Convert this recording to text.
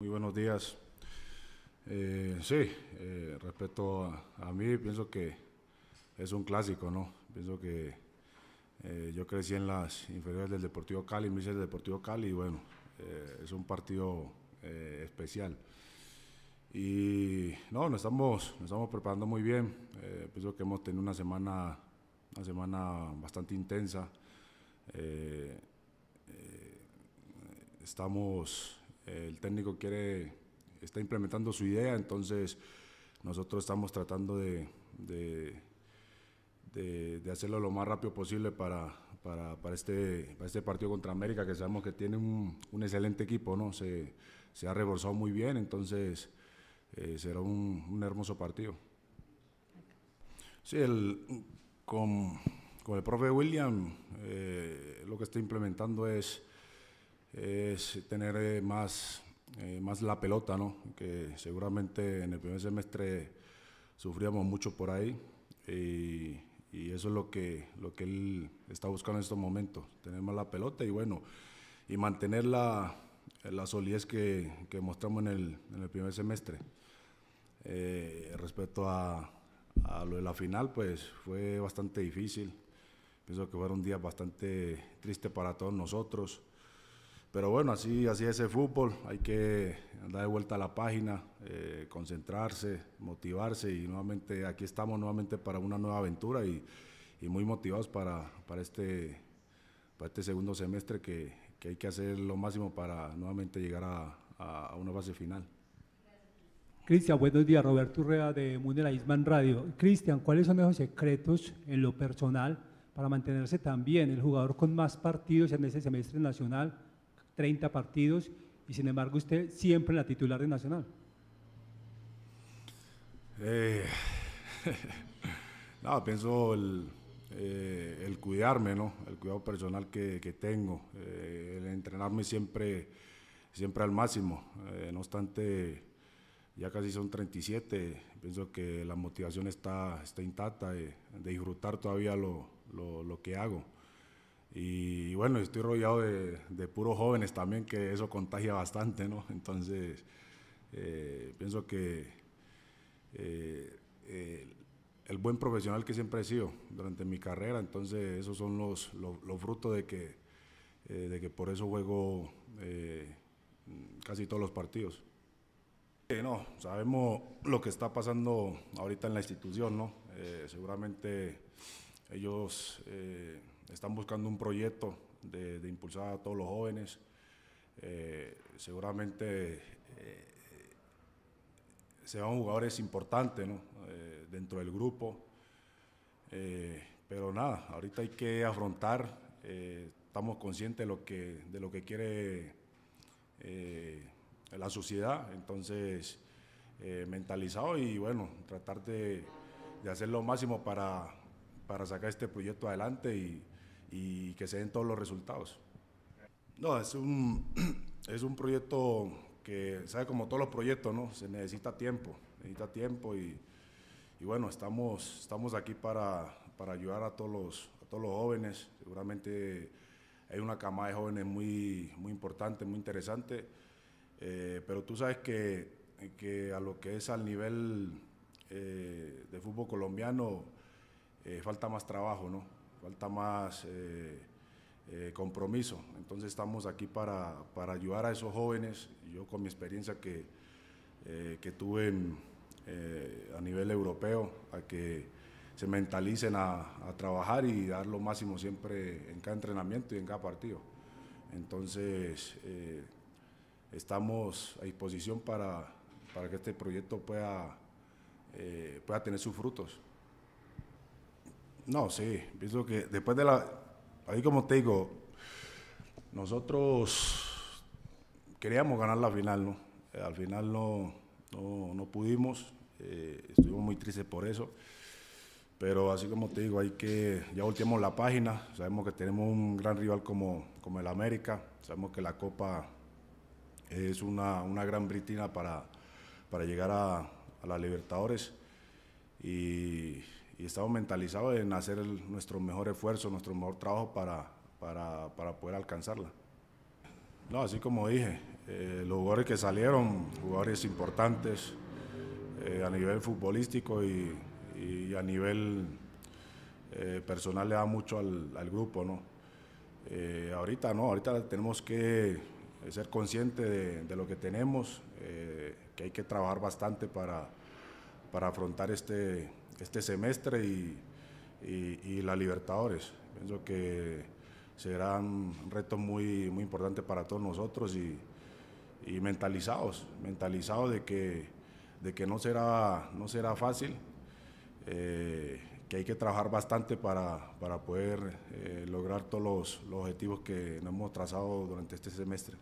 Muy buenos días. Eh, sí, eh, respecto a, mí, pienso que es un clásico, ¿no? Pienso que eh, yo crecí en las inferiores del Deportivo Cali, me hice el Deportivo Cali y bueno, es un partido especial. Y no, nos estamos, nos estamos preparando muy bien. pienso que hemos tenido una semana, una semana bastante intensa. estamos el técnico quiere, está implementando su idea, entonces nosotros estamos tratando de, de, hacerlo lo más rápido posible para, para, para, este, para este partido contra América, que sabemos que tiene un, un excelente equipo, ¿no? Se, se ha reforzado muy bien, entonces eh, será un, hermoso partido. Sí, el, con, con el profe William eh, lo que está implementando es es tener eh, más, eh, más la pelota, ¿no? que seguramente en el primer semestre sufríamos mucho por ahí y, eso es lo que, lo que él está buscando en estos momentos, tener más la pelota y bueno, y mantener la, solidez que, mostramos en el, primer semestre. Eh, respecto a, lo de la final, pues fue bastante difícil. Pienso que fue un día bastante triste para todos nosotros. Pero bueno, así, así es el fútbol, hay que dar de vuelta a la página, eh, concentrarse, motivarse y nuevamente aquí estamos nuevamente para una nueva aventura y, muy motivados para, para, este, para este segundo semestre que, que, hay que hacer lo máximo para nuevamente llegar a, a, una fase final. Cristian, buenos días. Roberto Urrea de Munera Isman Radio. Cristian, ¿cuáles son los secretos en lo personal para mantenerse también el jugador con más partidos en ese semestre nacional? 30 partidos, y sin embargo usted siempre la titular de Nacional. Eh, pienso eh, el, cuidarme, ¿no? El cuidado personal que, tengo, eh, el entrenarme siempre, siempre al máximo. Eh, no obstante, ya casi son 37, pienso que la motivación está, está intacta de, disfrutar todavía lo, lo que hago. Y, bueno, estoy rodeado de, puros jóvenes también, que eso contagia bastante, ¿no? Entonces, eh, pienso que eh, eh, el buen profesional que siempre he sido durante mi carrera, entonces esos son los, frutos de que, de que por eso juego casi todos los partidos. no, sabemos lo que está pasando ahorita en la institución, ¿no? seguramente ellos están buscando un proyecto de, impulsar a todos los jóvenes. Eh, seguramente eh, se van jugadores importantes eh, dentro del grupo. Eh, pero nada, ahorita hay que afrontar. estamos conscientes de lo que, de lo que quiere la sociedad. Entonces, mentalizado y bueno, tratar de, de, hacer lo máximo para, para sacar este proyecto adelante y y que se den todos los resultados. No, es un, es un proyecto que, sabe, como todos los proyectos, ¿no? Se necesita tiempo, necesita tiempo y, bueno, estamos, estamos aquí para, ayudar a todos, los, todos los jóvenes. Seguramente hay una camada de jóvenes muy, muy importante, muy interesante, eh, pero tú sabes que, a lo que es al nivel eh, de fútbol colombiano eh, falta más trabajo, ¿no? falta más eh, eh, compromiso. Entonces estamos aquí para, ayudar a esos jóvenes. Yo con mi experiencia que, eh, que tuve a nivel europeo, a que se mentalicen a, trabajar y dar lo máximo siempre en cada entrenamiento y en cada partido. Entonces estamos a disposición para, para que este proyecto pueda, pueda tener sus frutos. No, sí, pienso que después de la, ahí como te digo, nosotros queríamos ganar la final, ¿no? Eh, al final no, no, pudimos, eh, estuvimos muy tristes por eso, pero así como te digo, hay que, ya volteamos la página, sabemos que tenemos un gran rival como, como el América, sabemos que la Copa es una, gran britina para, para llegar a, a, la Libertadores y y estamos mentalizados en hacer nuestro mejor esfuerzo, nuestro mejor trabajo para, para, poder alcanzarla. No, así como dije, eh, los jugadores que salieron, jugadores importantes eh, a nivel futbolístico y, a nivel eh, personal le da mucho al, grupo, ¿no? ahorita no, ahorita tenemos que ser conscientes de, de lo que tenemos, que hay que trabajar bastante para, para afrontar este, este semestre y, y, la Libertadores. Pienso que serán un reto muy, muy importante para todos nosotros y, mentalizados, mentalizados de que, de que no, será, no será fácil, eh, que hay que trabajar bastante para, para poder eh, lograr todos los, los objetivos que nos hemos trazado durante este semestre.